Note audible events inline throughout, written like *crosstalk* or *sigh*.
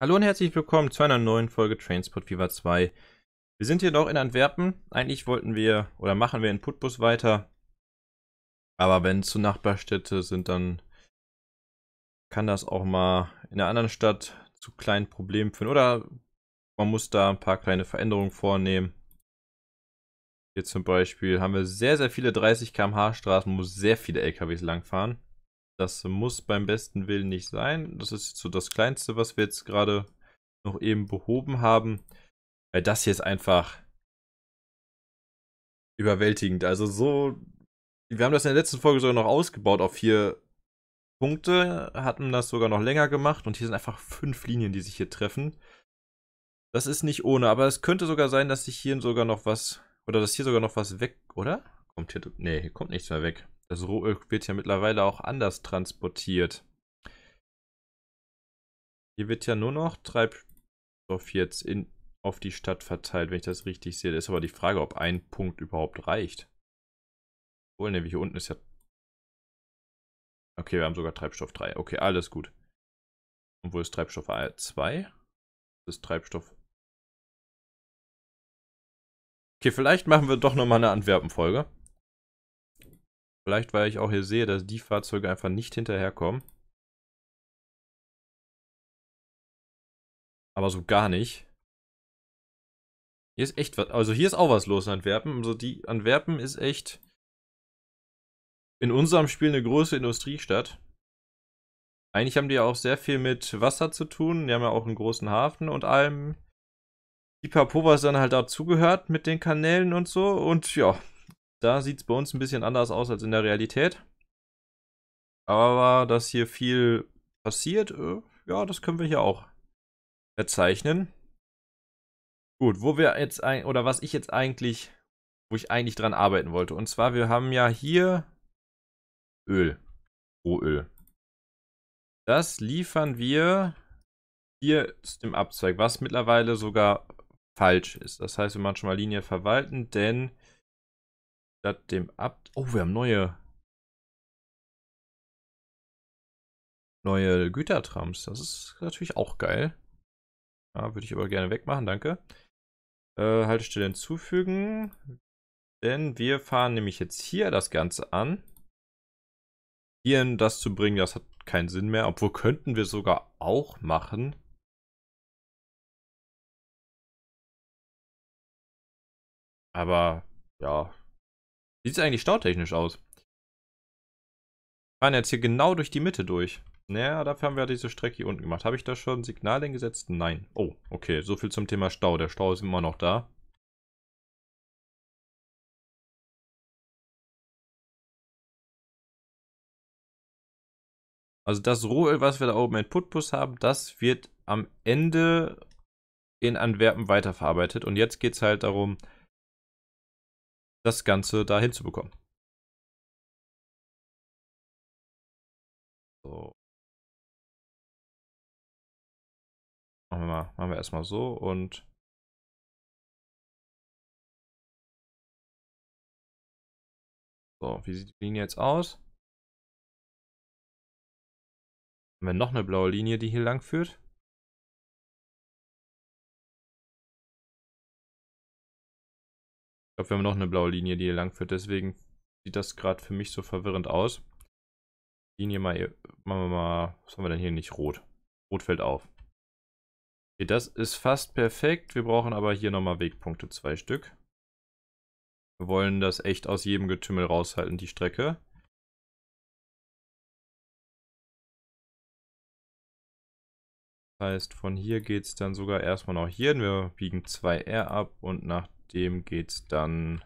Hallo und herzlich willkommen zu einer neuen Folge Trainspot Fever 2. Wir sind hier noch in Antwerpen. Eigentlich wollten wir oder machen wir in Putbus weiter. Aber wenn es zu Nachbarstädte sind, dann kann das auch mal in einer anderen Stadt zu kleinen Problemen führen. Oder man muss da ein paar kleine Veränderungen vornehmen. Hier zum Beispiel haben wir sehr, sehr viele 30 km/h Straßen, muss sehr viele LKWs langfahren. Das muss beim besten Willen nicht sein. Das ist so das Kleinste, was wir jetzt gerade noch eben behoben haben. Weil das hier ist einfach überwältigend. Also so, wir haben das in der letzten Folge sogar noch ausgebaut auf vier Punkte, hatten das sogar noch länger gemacht und hier sind einfach fünf Linien, die sich hier treffen. Das ist nicht ohne, aber es könnte sogar sein, dass sich hier sogar noch was, oder dass hier sogar noch was weg, oder? Kommt hier, nee, hier kommt nichts mehr weg. Das Rohöl äh, wird ja mittlerweile auch anders transportiert. Hier wird ja nur noch Treibstoff jetzt in, auf die Stadt verteilt, wenn ich das richtig sehe. Das ist aber die Frage, ob ein Punkt überhaupt reicht. Obwohl, nämlich ne, hier unten ist ja... Okay, wir haben sogar Treibstoff 3. Okay, alles gut. Und wo ist Treibstoff 2? Das ist Treibstoff Okay, vielleicht machen wir doch nochmal eine Antwerpen-Folge. Vielleicht, weil ich auch hier sehe, dass die Fahrzeuge einfach nicht hinterherkommen. Aber so gar nicht. Hier ist echt was. Also hier ist auch was los in Antwerpen. Also die Antwerpen ist echt in unserem Spiel eine große Industriestadt. Eigentlich haben die ja auch sehr viel mit Wasser zu tun. Die haben ja auch einen großen Hafen und allem. Die Papo, was dann halt dazugehört mit den Kanälen und so. Und ja, da sieht es bei uns ein bisschen anders aus als in der Realität. Aber dass hier viel passiert, äh, ja, das können wir hier auch verzeichnen. Gut, wo wir jetzt ein, oder was ich jetzt eigentlich, wo ich eigentlich dran arbeiten wollte. Und zwar, wir haben ja hier Öl. Rohöl. Das liefern wir hier dem Abzweig, was mittlerweile sogar falsch ist. Das heißt, wir machen schon mal Linie verwalten, denn Statt dem Ab. Oh, wir haben neue. Neue Gütertrams. Das ist natürlich auch geil. Ja, würde ich aber gerne wegmachen, danke. Äh, Haltestelle hinzufügen. Denn wir fahren nämlich jetzt hier das Ganze an. Hier in das zu bringen, das hat keinen Sinn mehr. Obwohl könnten wir sogar auch machen. Aber ja, sieht es eigentlich stautechnisch aus? Wir fahren jetzt hier genau durch die Mitte durch. Naja, dafür haben wir halt diese Strecke hier unten gemacht. Habe ich da schon Signal hingesetzt? Nein. Oh, okay. So viel zum Thema Stau. Der Stau ist immer noch da. Also das Rohöl, was wir da oben in Putbus haben, das wird am Ende in Antwerpen weiterverarbeitet. Und jetzt geht es halt darum, das Ganze da hinzubekommen. So. Machen wir, mal, machen wir erstmal so und So, wie sieht die Linie jetzt aus? Haben wir noch eine blaue Linie, die hier lang führt? Ich glaube, wir haben noch eine blaue Linie, die hier lang führt. Deswegen sieht das gerade für mich so verwirrend aus. Linie mal, machen wir mal, was haben wir denn hier nicht? Rot. Rot fällt auf. Okay, das ist fast perfekt. Wir brauchen aber hier nochmal Wegpunkte, zwei Stück. Wir wollen das echt aus jedem Getümmel raushalten, die Strecke. Das heißt, von hier geht es dann sogar erstmal noch hier. Wir biegen 2R ab und nach dem geht dann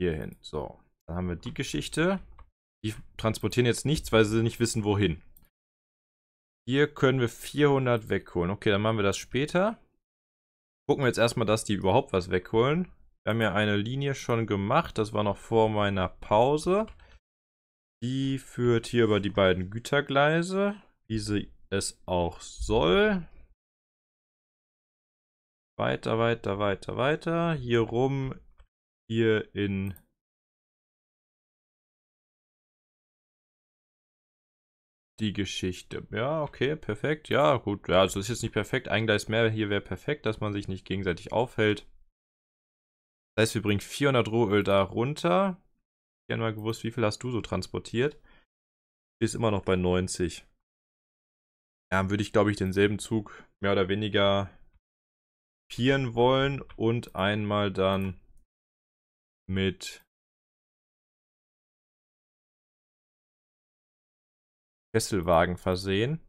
hier hin. So, dann haben wir die Geschichte. Die transportieren jetzt nichts, weil sie nicht wissen, wohin. Hier können wir 400 wegholen. Okay, dann machen wir das später. Gucken wir jetzt erstmal, dass die überhaupt was wegholen. Wir haben ja eine Linie schon gemacht. Das war noch vor meiner Pause. Die führt hier über die beiden Gütergleise, wie sie es auch soll. Weiter, weiter, weiter, weiter. Hier rum, hier in... Die Geschichte. Ja, okay, perfekt. Ja, gut. Ja, also das ist jetzt nicht perfekt. Ein Gleis mehr hier wäre perfekt, dass man sich nicht gegenseitig aufhält. Das heißt, wir bringen 400 Rohöl da runter. Ich hätte mal gewusst, wie viel hast du so transportiert? Ist immer noch bei 90. Ja, dann würde ich, glaube ich, denselben Zug mehr oder weniger kopieren wollen und einmal dann mit Kesselwagen versehen.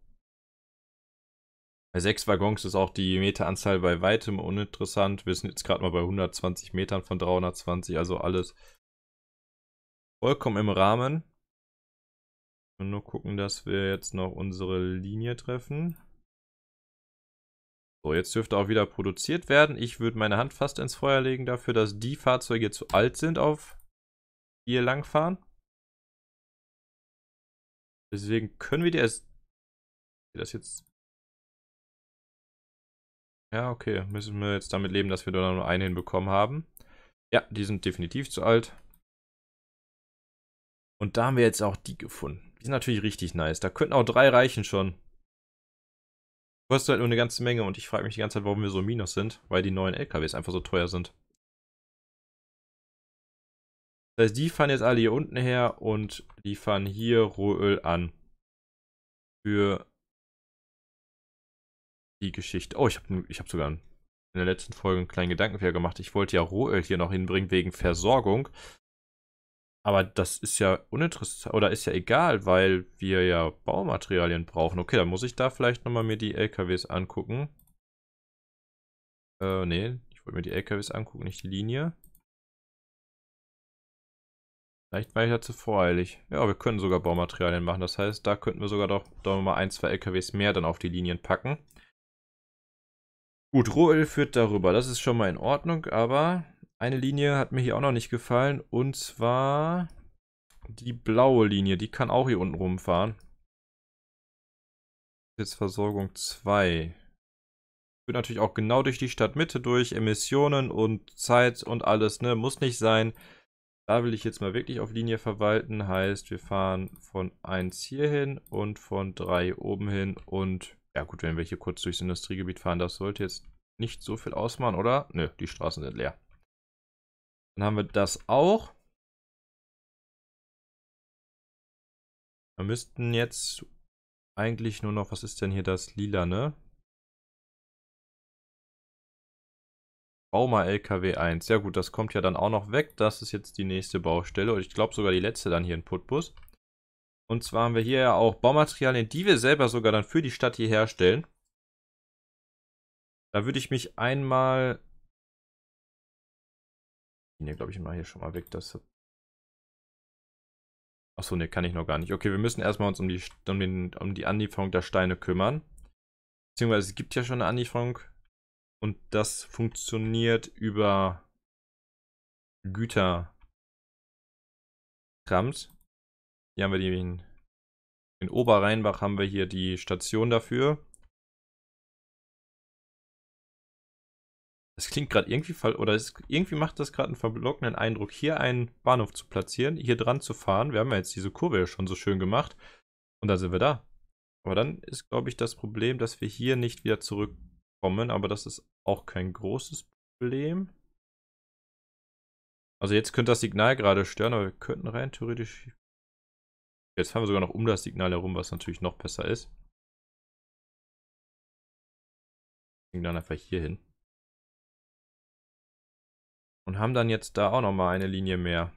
Bei sechs Waggons ist auch die Meteranzahl bei weitem uninteressant. Wir sind jetzt gerade mal bei 120 Metern von 320, also alles vollkommen im Rahmen. Und nur gucken, dass wir jetzt noch unsere Linie treffen. So, jetzt dürfte auch wieder produziert werden. Ich würde meine Hand fast ins Feuer legen dafür, dass die Fahrzeuge zu alt sind auf hier langfahren. Deswegen können wir die erst... Das jetzt... Ja, okay. Müssen wir jetzt damit leben, dass wir da nur einen hinbekommen haben. Ja, die sind definitiv zu alt. Und da haben wir jetzt auch die gefunden. Die sind natürlich richtig nice. Da könnten auch drei reichen schon hast halt nur eine ganze Menge und ich frage mich die ganze Zeit, warum wir so Minus sind, weil die neuen LKWs einfach so teuer sind. Das heißt, die fahren jetzt alle hier unten her und liefern hier Rohöl an. Für die Geschichte. Oh, ich habe ich hab sogar in der letzten Folge einen kleinen Gedankenfehler gemacht. Ich wollte ja Rohöl hier noch hinbringen wegen Versorgung. Aber das ist ja uninteressant oder ist ja egal, weil wir ja Baumaterialien brauchen. Okay, dann muss ich da vielleicht nochmal mir die LKWs angucken. Äh, nee, ich wollte mir die LKWs angucken, nicht die Linie. Vielleicht war ich da zu voreilig. Ja, wir können sogar Baumaterialien machen. Das heißt, da könnten wir sogar doch, doch mal ein, zwei LKWs mehr dann auf die Linien packen. Gut, Rohöl führt darüber. Das ist schon mal in Ordnung, aber eine Linie hat mir hier auch noch nicht gefallen. Und zwar die blaue Linie. Die kann auch hier unten rumfahren. Jetzt Versorgung 2. Wird natürlich auch genau durch die Stadtmitte durch. Emissionen und Zeit und alles. Ne? Muss nicht sein. Da will ich jetzt mal wirklich auf Linie verwalten. Heißt, wir fahren von 1 hier hin und von 3 oben hin. Und ja gut, wenn wir hier kurz durchs Industriegebiet fahren, das sollte jetzt nicht so viel ausmachen, oder? Nö, die Straßen sind leer. Dann haben wir das auch. Wir müssten jetzt eigentlich nur noch, was ist denn hier das lila, ne? Bauma LKW 1. Ja gut, das kommt ja dann auch noch weg. Das ist jetzt die nächste Baustelle. Und ich glaube sogar die letzte dann hier in Putbus. Und zwar haben wir hier ja auch Baumaterialien, die wir selber sogar dann für die Stadt hier herstellen. Da würde ich mich einmal Linie, glaube ich, mal hier schon mal weg. Das Achso, ne, kann ich noch gar nicht. Okay, wir müssen erstmal uns um die, um, den, um die Anlieferung der Steine kümmern. Beziehungsweise es gibt ja schon eine Anlieferung. Und das funktioniert über Güter. Krams. Hier haben wir den, in Oberrheinbach haben wir hier die Station dafür. Es klingt gerade irgendwie, voll, oder es, irgendwie macht das gerade einen verlockenden Eindruck, hier einen Bahnhof zu platzieren, hier dran zu fahren. Wir haben ja jetzt diese Kurve ja schon so schön gemacht. Und dann sind wir da. Aber dann ist, glaube ich, das Problem, dass wir hier nicht wieder zurückkommen. Aber das ist auch kein großes Problem. Also jetzt könnte das Signal gerade stören, aber wir könnten rein theoretisch... Jetzt fahren wir sogar noch um das Signal herum, was natürlich noch besser ist. Ging dann einfach hier hin. Und haben dann jetzt da auch nochmal eine Linie mehr.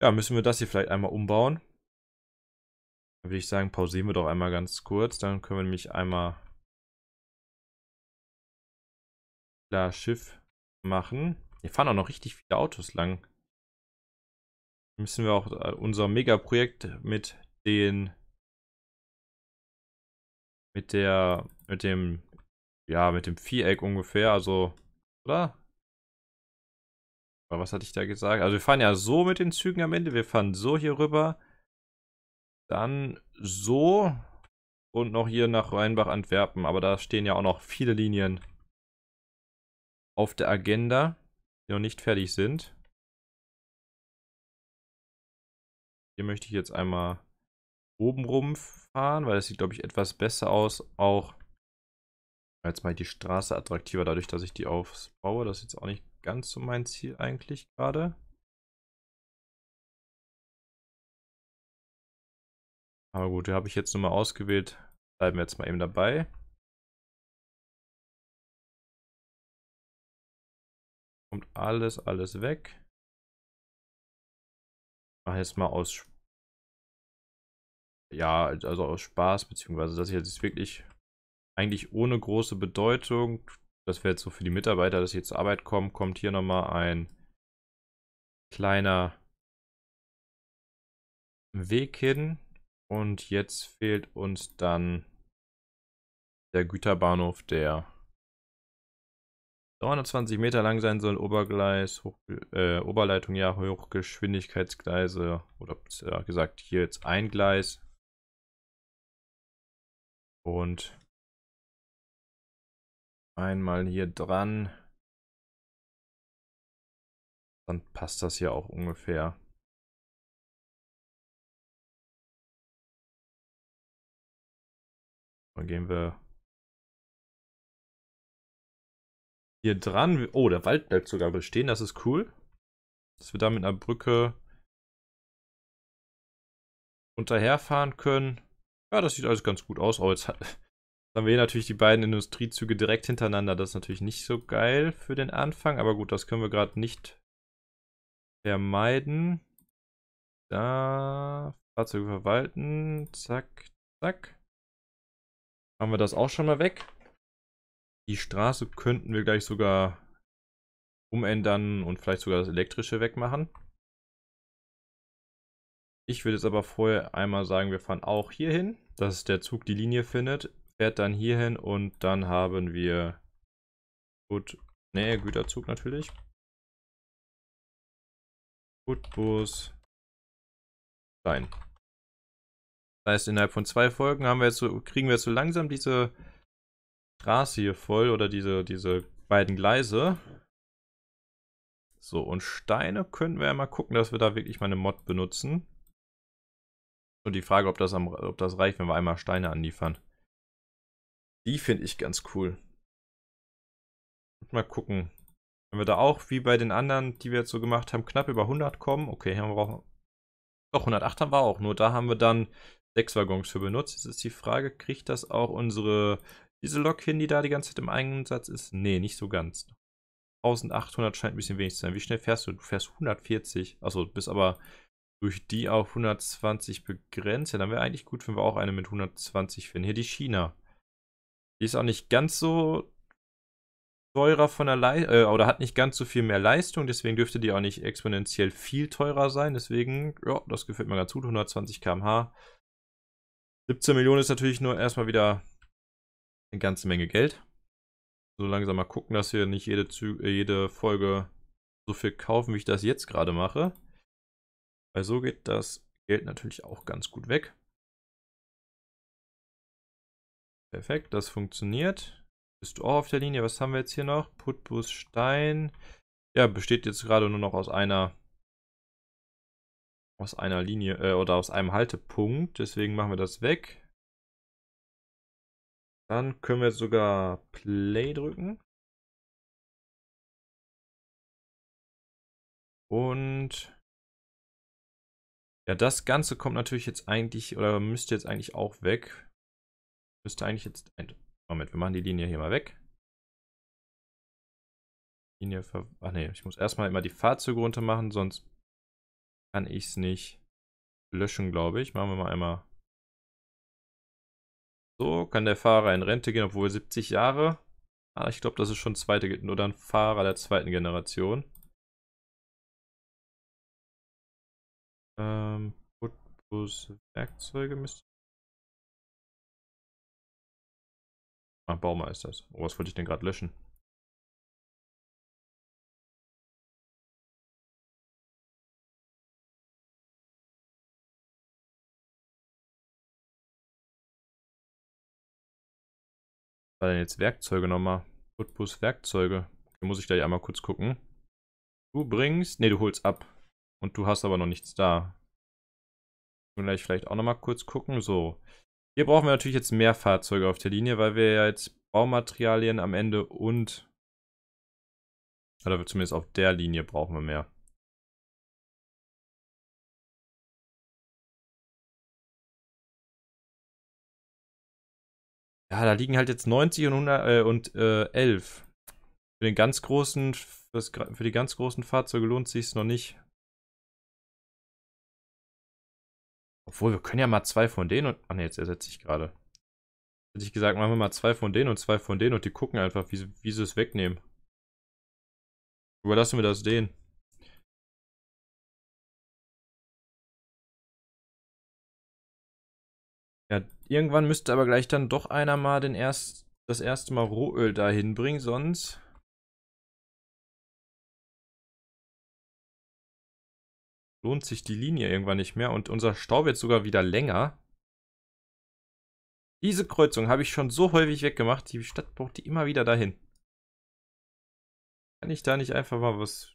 Ja, müssen wir das hier vielleicht einmal umbauen. Dann würde ich sagen, pausieren wir doch einmal ganz kurz. Dann können wir nämlich einmal klar Schiff machen. Hier fahren auch noch richtig viele Autos lang. Müssen wir auch äh, unser Megaprojekt mit den mit der mit dem ja, mit dem Viereck ungefähr, also, oder? Aber was hatte ich da gesagt? Also wir fahren ja so mit den Zügen am Ende, wir fahren so hier rüber, dann so und noch hier nach Rheinbach, Antwerpen, aber da stehen ja auch noch viele Linien auf der Agenda, die noch nicht fertig sind. Hier möchte ich jetzt einmal oben rum fahren, weil das sieht, glaube ich, etwas besser aus, auch Jetzt mal die Straße attraktiver, dadurch, dass ich die aufbaue. Das ist jetzt auch nicht ganz so mein Ziel eigentlich gerade. Aber gut, die habe ich jetzt nochmal ausgewählt. Bleiben wir jetzt mal eben dabei. Kommt alles, alles weg. Mache jetzt mal aus. Ja, also aus Spaß, beziehungsweise dass ich jetzt wirklich eigentlich ohne große Bedeutung. Das wäre jetzt so für die Mitarbeiter, dass sie zur Arbeit kommen, kommt hier nochmal ein kleiner Weg hin. Und jetzt fehlt uns dann der Güterbahnhof, der 320 Meter lang sein soll, Obergleis, Hoch, äh, Oberleitung, ja, Hochgeschwindigkeitsgleise oder äh, gesagt hier jetzt ein Gleis. Und Einmal hier dran. Dann passt das hier auch ungefähr. Dann gehen wir hier dran. Oh, der Wald bleibt sogar bestehen, das ist cool. Dass wir da mit einer Brücke unterherfahren können. Ja, das sieht alles ganz gut aus. Oh, jetzt hat, haben wir hier natürlich die beiden Industriezüge direkt hintereinander. Das ist natürlich nicht so geil für den Anfang, aber gut, das können wir gerade nicht vermeiden. Da, Fahrzeuge verwalten, zack, zack. Haben wir das auch schon mal weg. Die Straße könnten wir gleich sogar umändern und vielleicht sogar das elektrische wegmachen. Ich würde jetzt aber vorher einmal sagen, wir fahren auch hier hin, dass der Zug die Linie findet fährt dann hier hin und dann haben wir gut, nee, Güterzug natürlich. Gutbus sein. Das heißt, innerhalb von zwei Folgen haben wir jetzt so, kriegen wir jetzt so langsam diese Straße hier voll oder diese, diese beiden Gleise. So, und Steine können wir ja mal gucken, dass wir da wirklich mal eine Mod benutzen. Und die Frage, ob das, am, ob das reicht, wenn wir einmal Steine anliefern. Die finde ich ganz cool. Mal gucken. Wenn wir da auch, wie bei den anderen, die wir jetzt so gemacht haben, knapp über 100 kommen. Okay, haben wir auch... Doch, 108 haben wir auch. Nur da haben wir dann sechs Waggons für benutzt. Jetzt ist die Frage, kriegt das auch unsere diese Lok hin, die da die ganze Zeit im Einsatz ist? Nee, nicht so ganz. 1800 scheint ein bisschen wenig zu sein. Wie schnell fährst du? Du fährst 140. Achso, bist aber durch die auf 120 begrenzt. Ja, dann wäre eigentlich gut, wenn wir auch eine mit 120 finden. Hier die China. Die ist auch nicht ganz so teurer von der Leistung, äh, oder hat nicht ganz so viel mehr Leistung, deswegen dürfte die auch nicht exponentiell viel teurer sein. Deswegen, ja, das gefällt mir ganz gut, 120 km/h. 17 Millionen ist natürlich nur erstmal wieder eine ganze Menge Geld. So langsam mal gucken, dass wir nicht jede, Zü äh, jede Folge so viel kaufen, wie ich das jetzt gerade mache. Weil so geht das Geld natürlich auch ganz gut weg. Perfekt, das funktioniert. Bist du auch auf der Linie? Was haben wir jetzt hier noch? Putbus Stein. Ja, besteht jetzt gerade nur noch aus einer aus einer Linie äh, oder aus einem Haltepunkt. Deswegen machen wir das weg. Dann können wir sogar Play drücken. Und ja, das Ganze kommt natürlich jetzt eigentlich oder müsste jetzt eigentlich auch weg. Müsste eigentlich jetzt... Moment, wir machen die Linie hier mal weg. Linie ver... Ach ne, ich muss erstmal immer die Fahrzeuge runter machen, sonst kann ich es nicht löschen, glaube ich. Machen wir mal einmal... So, kann der Fahrer in Rente gehen, obwohl 70 Jahre. Ah, ich glaube, das ist schon zweite oder ein Fahrer der zweiten Generation. Ähm, Werkzeuge müsste Ah, Baumer ist das. Oh, was wollte ich denn gerade löschen? war denn jetzt Werkzeuge nochmal? Putbus Werkzeuge. Hier muss ich gleich einmal kurz gucken. Du bringst. Ne, du holst ab. Und du hast aber noch nichts da. Ich Gleich vielleicht auch nochmal kurz gucken. So. Hier brauchen wir natürlich jetzt mehr Fahrzeuge auf der Linie, weil wir ja jetzt Baumaterialien am Ende und... Oder zumindest auf der Linie brauchen wir mehr. Ja, da liegen halt jetzt 90 und, 100, äh, und äh, 11. Für, den ganz großen, für die ganz großen Fahrzeuge lohnt sich noch nicht. Obwohl, wir können ja mal zwei von denen und... Ah ne, jetzt ersetze ich gerade. Hätte ich gesagt, machen wir mal zwei von denen und zwei von denen und die gucken einfach, wie, wie sie es wegnehmen. Überlassen wir das denen. Ja, irgendwann müsste aber gleich dann doch einer mal den erst, das erste Mal Rohöl dahin bringen, sonst... lohnt sich die Linie irgendwann nicht mehr und unser Stau wird sogar wieder länger. Diese Kreuzung habe ich schon so häufig weggemacht, die Stadt braucht die immer wieder dahin. Kann ich da nicht einfach mal was...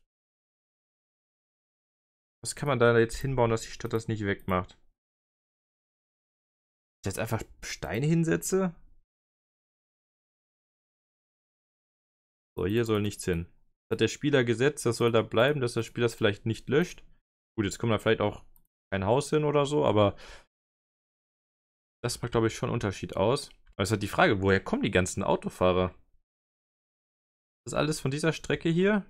Was kann man da jetzt hinbauen, dass die Stadt das nicht wegmacht? Ich jetzt einfach Steine hinsetze? So, hier soll nichts hin. Das hat der Spieler gesetzt, das soll da bleiben, dass das Spiel das vielleicht nicht löscht. Gut, jetzt kommt da vielleicht auch kein Haus hin oder so, aber das macht, glaube ich, schon einen Unterschied aus. Aber es ist halt die Frage, woher kommen die ganzen Autofahrer? Das ist alles von dieser Strecke hier.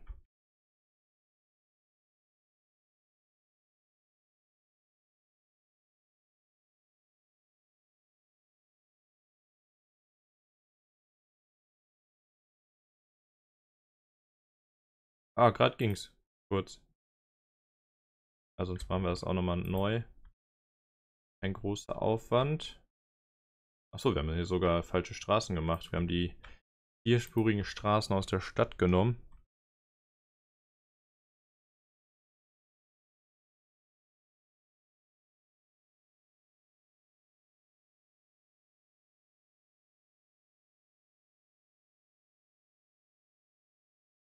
Ah, gerade ging's. Kurz. Also sonst machen wir das auch nochmal neu. Ein großer Aufwand. Achso, wir haben hier sogar falsche Straßen gemacht. Wir haben die vierspurigen Straßen aus der Stadt genommen.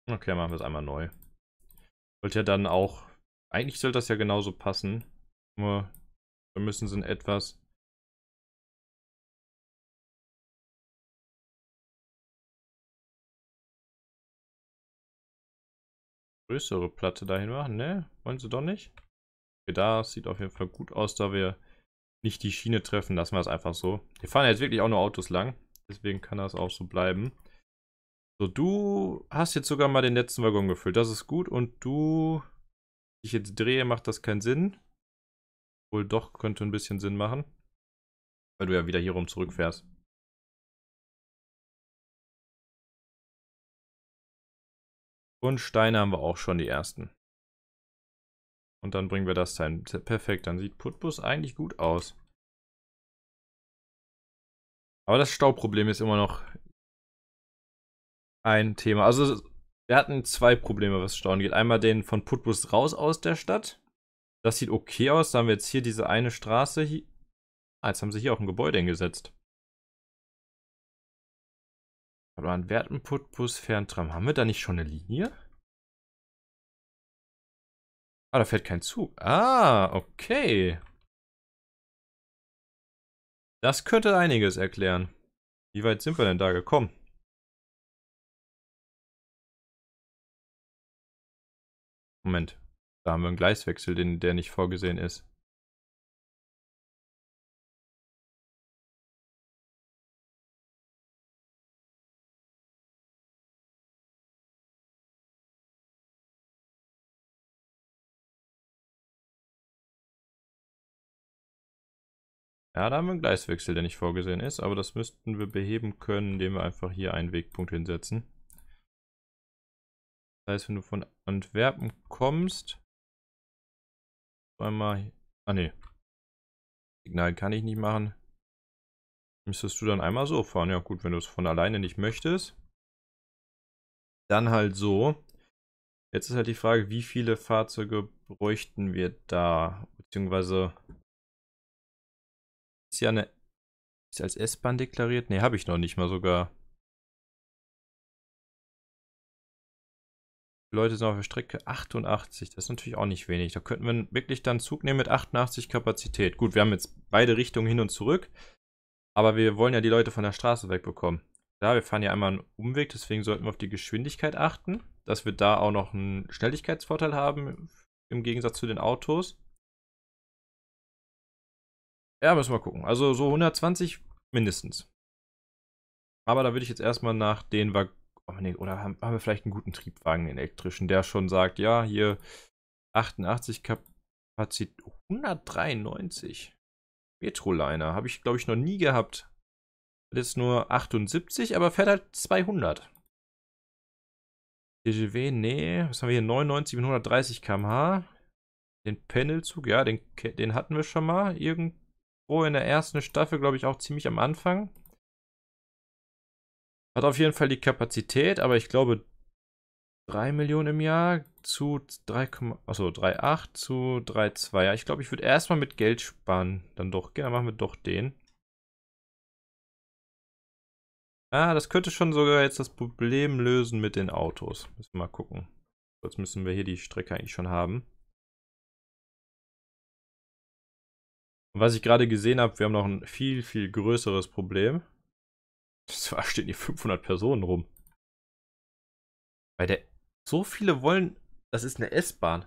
Okay, machen wir es einmal neu. Wollte ja dann auch eigentlich soll das ja genauso passen. Nur wir müssen sie in etwas größere Platte dahin machen, ne? Wollen sie doch nicht? Okay, da sieht auf jeden Fall gut aus, da wir nicht die Schiene treffen, lassen wir es einfach so. Wir fahren jetzt wirklich auch nur Autos lang, deswegen kann das auch so bleiben. So, du hast jetzt sogar mal den letzten Waggon gefüllt, das ist gut und du ich jetzt drehe, macht das keinen Sinn. Wohl doch, könnte ein bisschen Sinn machen. Weil du ja wieder hier rum zurückfährst. Und Steine haben wir auch schon die ersten. Und dann bringen wir das Teil. Perfekt, dann sieht Putbus eigentlich gut aus. Aber das Stauproblem ist immer noch ein Thema. Also wir hatten zwei Probleme, was Stauen geht. Einmal den von Putbus raus aus der Stadt. Das sieht okay aus. Da haben wir jetzt hier diese eine Straße. Ah, jetzt haben sie hier auch ein Gebäude hingesetzt. Aber an Werten Putbus Ferntram. Haben wir da nicht schon eine Linie? Ah, da fährt kein Zug. Ah, okay. Das könnte einiges erklären. Wie weit sind wir denn da gekommen? Moment. Da haben wir einen Gleiswechsel, den, der nicht vorgesehen ist. Ja, da haben wir einen Gleiswechsel, der nicht vorgesehen ist, aber das müssten wir beheben können, indem wir einfach hier einen Wegpunkt hinsetzen heißt, wenn du von Antwerpen kommst, einmal, ah ne, Signal kann ich nicht machen. Müsstest du dann einmal so fahren. Ja gut, wenn du es von alleine nicht möchtest, dann halt so. Jetzt ist halt die Frage, wie viele Fahrzeuge bräuchten wir da? Beziehungsweise ist ja eine, ist als S-Bahn deklariert? Ne, habe ich noch nicht mal sogar. Leute sind auf der Strecke 88. Das ist natürlich auch nicht wenig. Da könnten wir wirklich dann Zug nehmen mit 88 Kapazität. Gut, wir haben jetzt beide Richtungen hin und zurück. Aber wir wollen ja die Leute von der Straße wegbekommen. Ja, wir fahren ja einmal einen Umweg, deswegen sollten wir auf die Geschwindigkeit achten, dass wir da auch noch einen Schnelligkeitsvorteil haben im Gegensatz zu den Autos. Ja, müssen wir gucken. Also so 120 mindestens. Aber da würde ich jetzt erstmal nach den Waggons haben oh wir, oder haben, haben, wir vielleicht einen guten Triebwagen, einen elektrischen, der schon sagt, ja, hier 88 Kapazität, 193. Metroliner, habe ich, glaube ich, noch nie gehabt. Hat jetzt nur 78, aber fährt halt 200. DGW, nee, was haben wir hier, 99 mit 130 km/h. Den Pendelzug, ja, den, den hatten wir schon mal irgendwo in der ersten Staffel, glaube ich, auch ziemlich am Anfang. Hat auf jeden Fall die Kapazität, aber ich glaube 3 Millionen im Jahr zu 3, also 3,8 zu 3,2. Ja, ich glaube, ich würde erstmal mit Geld sparen. Dann doch, gerne machen wir doch den. Ah, das könnte schon sogar jetzt das Problem lösen mit den Autos. Müssen wir mal gucken. Jetzt müssen wir hier die Strecke eigentlich schon haben. Und was ich gerade gesehen habe, wir haben noch ein viel, viel größeres Problem. Da stehen hier 500 Personen rum. Weil der. So viele wollen. Das ist eine S-Bahn.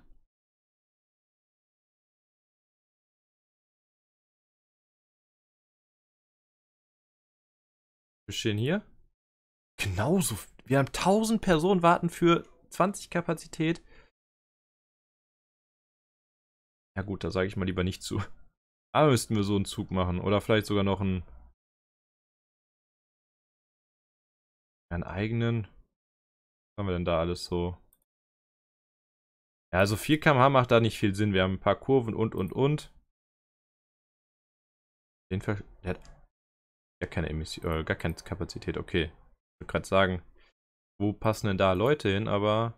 Wir stehen hier. Genauso. Wir haben 1000 Personen warten für 20 Kapazität. Ja gut, da sage ich mal lieber nicht zu. Aber müssten wir so einen Zug machen. Oder vielleicht sogar noch einen einen eigenen. Was haben wir denn da alles so? Ja, also 4 km/h macht da nicht viel Sinn. Wir haben ein paar Kurven und und und. Den Ver der hat ja keine Emission, äh, gar keine Kapazität. Okay. Ich wollte gerade sagen, wo passen denn da Leute hin, aber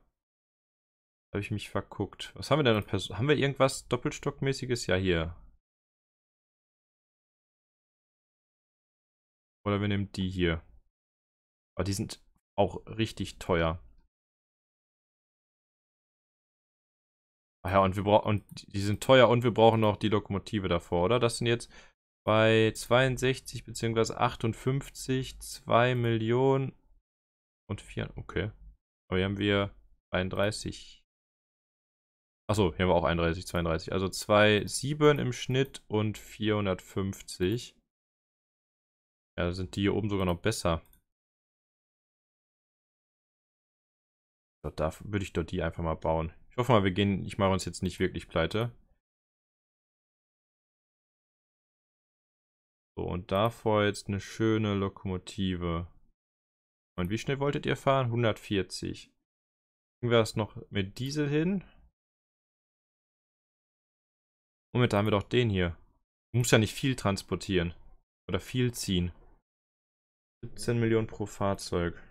habe ich mich verguckt. Was haben wir denn Haben wir irgendwas Doppelstockmäßiges? Ja, hier. Oder wir nehmen die hier. Aber die sind auch richtig teuer. Ach ja, und wir und die sind teuer und wir brauchen noch die Lokomotive davor, oder? Das sind jetzt bei 62 bzw. 58 2 Millionen und 4. Okay. Aber hier haben wir 31. Achso, hier haben wir auch 31, 32. Also 2,7 im Schnitt und 450. Ja, sind die hier oben sogar noch besser. Dort darf, würde ich dort die einfach mal bauen. Ich hoffe mal, wir gehen, ich mache uns jetzt nicht wirklich pleite. So, und davor jetzt eine schöne Lokomotive. Und wie schnell wolltet ihr fahren? 140. Kriegen wir das noch mit Diesel hin? Moment, da haben wir doch den hier. Muss ja nicht viel transportieren. Oder viel ziehen. 17 Millionen pro Fahrzeug.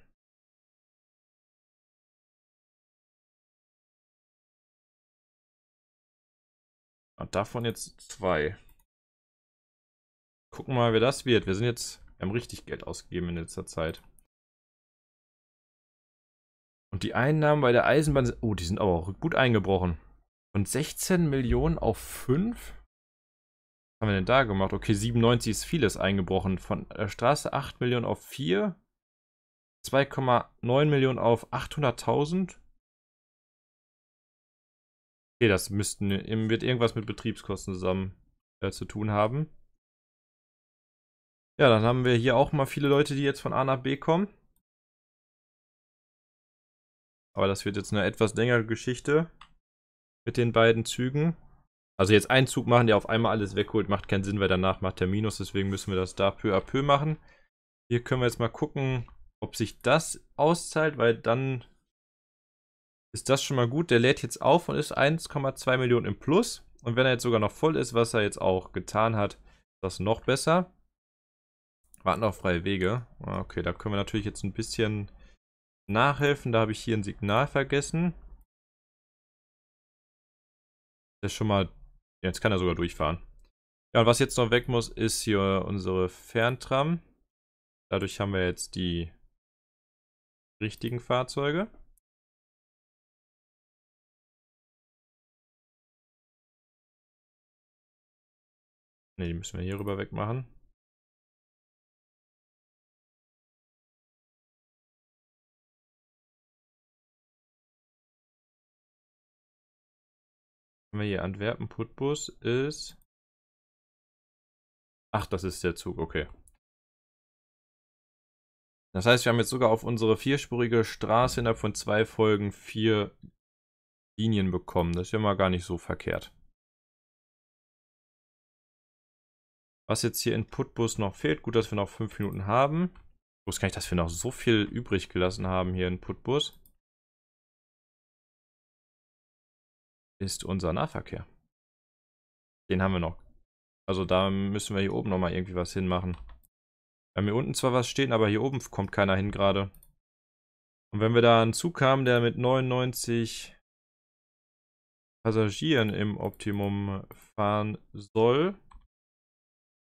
Und davon jetzt zwei. Gucken mal, wer das wird. Wir sind jetzt, wir haben richtig Geld ausgegeben in letzter Zeit. Und die Einnahmen bei der Eisenbahn, sind, oh, die sind aber auch gut eingebrochen. Von 16 Millionen auf 5? Was haben wir denn da gemacht? Okay, 97 ist vieles eingebrochen. Von der Straße 8 Millionen auf 4. 2,9 Millionen auf 800.000. Okay, das müssten, wird irgendwas mit Betriebskosten zusammen äh, zu tun haben. Ja, dann haben wir hier auch mal viele Leute, die jetzt von A nach B kommen. Aber das wird jetzt eine etwas längere Geschichte mit den beiden Zügen. Also jetzt einen Zug machen, der auf einmal alles wegholt, macht keinen Sinn, weil danach macht der Minus. Deswegen müssen wir das da peu à peu machen. Hier können wir jetzt mal gucken, ob sich das auszahlt, weil dann ist das schon mal gut. Der lädt jetzt auf und ist 1,2 Millionen im Plus. Und wenn er jetzt sogar noch voll ist, was er jetzt auch getan hat, ist das noch besser. Warten auf freie Wege. Ah, okay, da können wir natürlich jetzt ein bisschen nachhelfen. Da habe ich hier ein Signal vergessen. Das ist schon mal... Jetzt kann er sogar durchfahren. Ja, und was jetzt noch weg muss, ist hier unsere Ferntram. Dadurch haben wir jetzt die richtigen Fahrzeuge. Ne, die müssen wir hier rüber wegmachen. Haben wir hier Antwerpen, Putbus ist... Ach, das ist der Zug, okay. Das heißt, wir haben jetzt sogar auf unsere vierspurige Straße innerhalb von zwei Folgen vier Linien bekommen. Das ist ja mal gar nicht so verkehrt. was jetzt hier in Putbus noch fehlt. Gut, dass wir noch 5 Minuten haben. Ich wusste gar nicht, dass wir noch so viel übrig gelassen haben hier in Putbus. Ist unser Nahverkehr. Den haben wir noch. Also da müssen wir hier oben nochmal irgendwie was hinmachen. Wir haben hier unten zwar was stehen, aber hier oben kommt keiner hin gerade. Und wenn wir da einen Zug haben, der mit 99 Passagieren im Optimum fahren soll,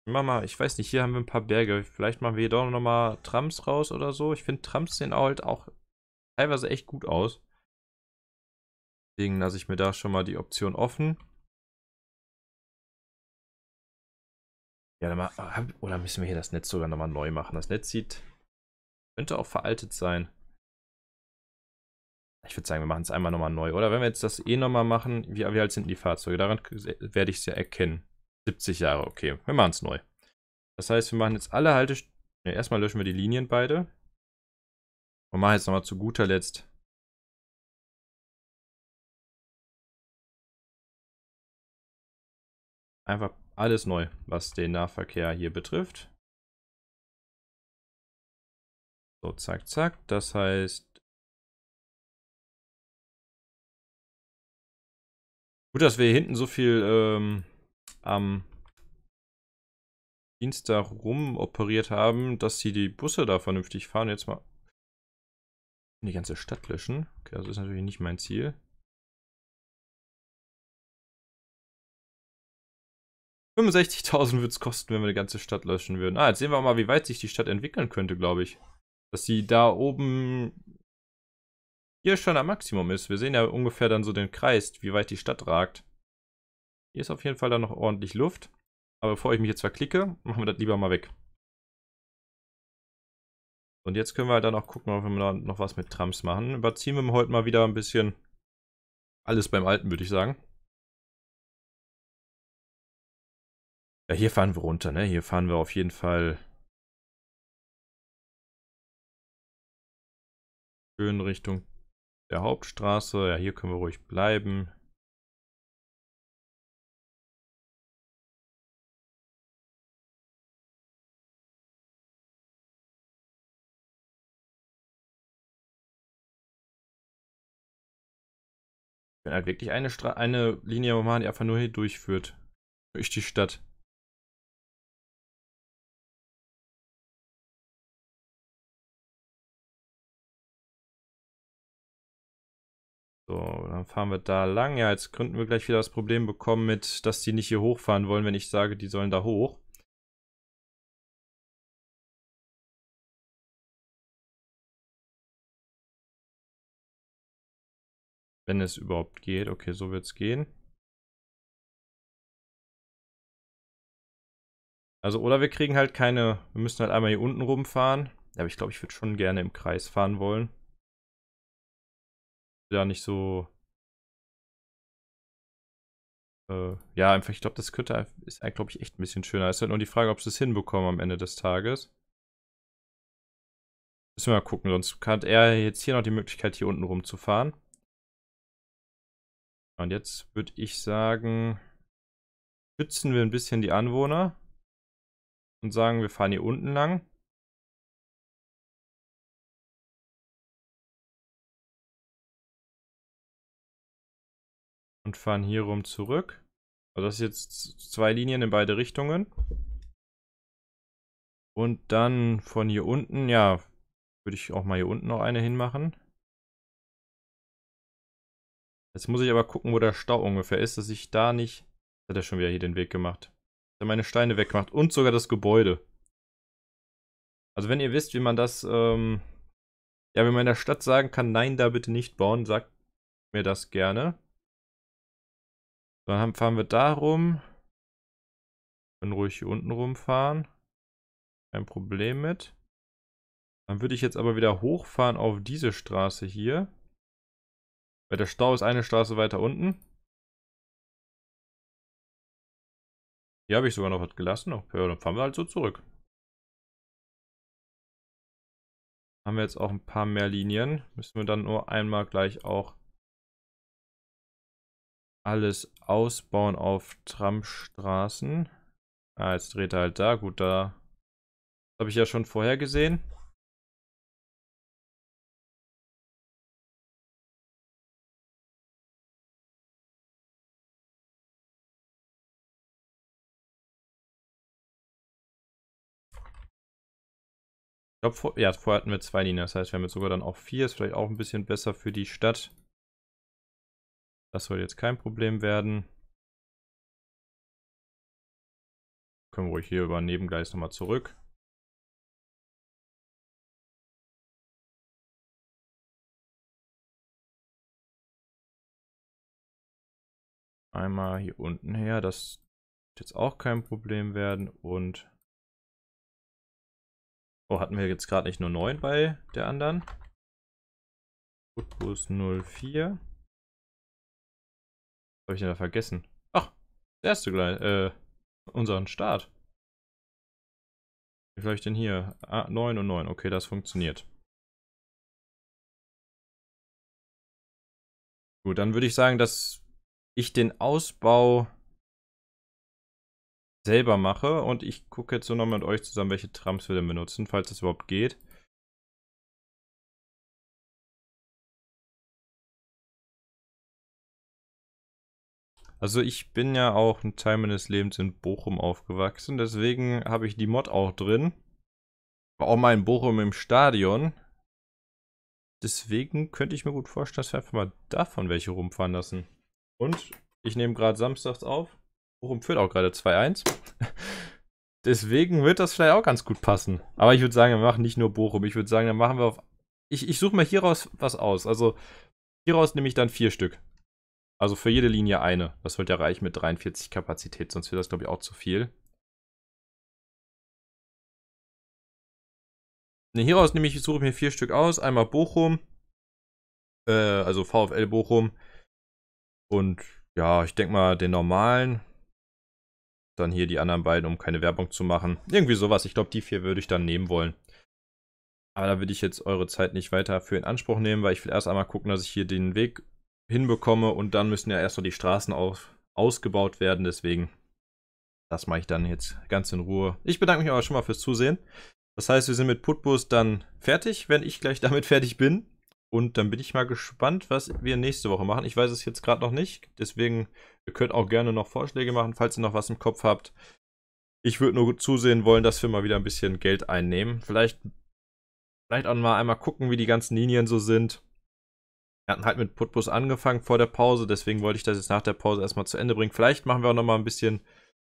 Mama, ich weiß nicht, hier haben wir ein paar Berge. Vielleicht machen wir hier doch nochmal Trams raus oder so. Ich finde, Trams sehen halt auch teilweise echt gut aus. Deswegen lasse ich mir da schon mal die Option offen. Ja, dann mal, oder müssen wir hier das Netz sogar nochmal neu machen? Das Netz sieht, könnte auch veraltet sein. Ich würde sagen, wir machen es einmal nochmal neu. Oder wenn wir jetzt das eh nochmal machen, wie, wie alt sind die Fahrzeuge? Daran werde ich es ja erkennen. 70 Jahre, okay. Wir machen es neu. Das heißt, wir machen jetzt alle Haltestellen. Ne, erstmal löschen wir die Linien beide. Und machen jetzt nochmal zu guter Letzt. Einfach alles neu, was den Nahverkehr hier betrifft. So, zack, zack. Das heißt. Gut, dass wir hier hinten so viel ähm, am Dienstag rum operiert haben, dass sie die Busse da vernünftig fahren. Jetzt mal die ganze Stadt löschen. Okay, das ist natürlich nicht mein Ziel. 65.000 würde es kosten, wenn wir die ganze Stadt löschen würden. Ah, jetzt sehen wir mal, wie weit sich die Stadt entwickeln könnte, glaube ich. Dass sie da oben hier schon am Maximum ist. Wir sehen ja ungefähr dann so den Kreis, wie weit die Stadt ragt. Hier ist auf jeden Fall dann noch ordentlich Luft. Aber bevor ich mich jetzt verklicke, machen wir das lieber mal weg. Und jetzt können wir dann auch gucken, ob wir da noch was mit Trams machen. Überziehen wir heute mal wieder ein bisschen alles beim Alten, würde ich sagen. Ja, hier fahren wir runter, ne? Hier fahren wir auf jeden Fall schön Richtung der Hauptstraße. Ja, hier können wir ruhig bleiben. Wenn halt wirklich eine, Stra eine Linie Roman, die einfach nur hier durchführt. Durch die Stadt. So, dann fahren wir da lang. Ja, jetzt könnten wir gleich wieder das Problem bekommen mit, dass die nicht hier hochfahren wollen, wenn ich sage, die sollen da hoch. Wenn es überhaupt geht. Okay, so wird es gehen. Also, oder wir kriegen halt keine. Wir müssen halt einmal hier unten rumfahren. Aber ich glaube, ich würde schon gerne im Kreis fahren wollen. Ja, nicht so. Äh, ja, einfach, ich glaube, das könnte ist, glaube ich, echt ein bisschen schöner. Es ist halt nur die Frage, ob sie es hinbekommen am Ende des Tages. Müssen wir mal gucken, sonst hat er jetzt hier noch die Möglichkeit, hier unten rumzufahren. Und jetzt würde ich sagen, schützen wir ein bisschen die Anwohner und sagen, wir fahren hier unten lang. Und fahren hier rum zurück. Also das ist jetzt zwei Linien in beide Richtungen. Und dann von hier unten, ja, würde ich auch mal hier unten noch eine hinmachen. Jetzt muss ich aber gucken, wo der Stau ungefähr ist, dass ich da nicht... Hat er schon wieder hier den Weg gemacht. Hat er meine Steine weggemacht und sogar das Gebäude. Also wenn ihr wisst, wie man das... Ähm ja, wenn man in der Stadt sagen kann, nein, da bitte nicht bauen, sagt mir das gerne. Dann fahren wir da rum. Können ruhig hier unten rumfahren. Kein Problem mit. Dann würde ich jetzt aber wieder hochfahren auf diese Straße hier. Weil der Stau ist eine Straße weiter unten. Hier habe ich sogar noch was gelassen. Oh, ja, dann fahren wir halt so zurück. Haben wir jetzt auch ein paar mehr Linien. Müssen wir dann nur einmal gleich auch alles ausbauen auf Tramstraßen. Ah, jetzt dreht er halt da. Gut, da habe ich ja schon vorher gesehen. glaube, vor, ja, vorher hatten wir zwei Linien. Das heißt, wir haben jetzt sogar dann auch vier. Ist vielleicht auch ein bisschen besser für die Stadt. Das soll jetzt kein Problem werden. Können wir ruhig hier über ein Nebengleis nochmal zurück. Einmal hier unten her, das wird jetzt auch kein Problem werden und Oh, hatten wir jetzt gerade nicht nur 9 bei der anderen? Footbus 04. Was habe ich denn da vergessen? Ach, der erste gleich. Äh, unseren Start. Wie ich denn hier? Ah, 9 und 9. Okay, das funktioniert. Gut, dann würde ich sagen, dass ich den Ausbau selber mache. Und ich gucke jetzt so noch mit euch zusammen, welche Trams wir denn benutzen, falls das überhaupt geht. Also ich bin ja auch ein Teil meines Lebens in Bochum aufgewachsen, deswegen habe ich die Mod auch drin. War auch mal in Bochum im Stadion. Deswegen könnte ich mir gut vorstellen, dass wir einfach mal davon welche rumfahren lassen. Und ich nehme gerade samstags auf. Bochum führt auch gerade 2-1. *laughs* Deswegen wird das vielleicht auch ganz gut passen. Aber ich würde sagen, wir machen nicht nur Bochum. Ich würde sagen, dann machen wir auf. Ich, ich suche mal hieraus was aus. Also hieraus nehme ich dann vier Stück. Also für jede Linie eine. Das sollte ja reichen mit 43 Kapazität, sonst wäre das, glaube ich, auch zu viel. Ne, hieraus nehme ich, suche ich mir vier Stück aus. Einmal Bochum, äh, also VfL Bochum. Und ja, ich denke mal den normalen. Dann hier die anderen beiden, um keine Werbung zu machen. Irgendwie sowas. Ich glaube, die vier würde ich dann nehmen wollen. Aber da würde ich jetzt eure Zeit nicht weiter für in Anspruch nehmen, weil ich will erst einmal gucken, dass ich hier den Weg hinbekomme und dann müssen ja erst noch die Straßen auf, ausgebaut werden. Deswegen, das mache ich dann jetzt ganz in Ruhe. Ich bedanke mich aber schon mal fürs Zusehen. Das heißt, wir sind mit Putbus dann fertig, wenn ich gleich *laughs* damit fertig bin. Und dann bin ich mal gespannt, was wir nächste Woche machen. Ich weiß es jetzt gerade noch nicht, deswegen ihr könnt auch gerne noch Vorschläge machen, falls ihr noch was im Kopf habt. Ich würde nur zusehen wollen, dass wir mal wieder ein bisschen Geld einnehmen. Vielleicht, vielleicht auch mal einmal gucken, wie die ganzen Linien so sind. Wir hatten halt mit Putbus angefangen vor der Pause, deswegen wollte ich das jetzt nach der Pause erstmal zu Ende bringen. Vielleicht machen wir auch nochmal ein bisschen,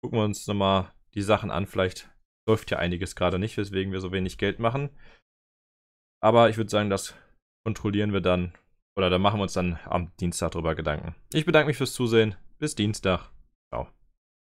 gucken wir uns nochmal die Sachen an. Vielleicht läuft ja einiges gerade nicht, weswegen wir so wenig Geld machen. Aber ich würde sagen, das kontrollieren wir dann. Oder da machen wir uns dann am Dienstag drüber Gedanken. Ich bedanke mich fürs Zusehen. Bis Dienstag.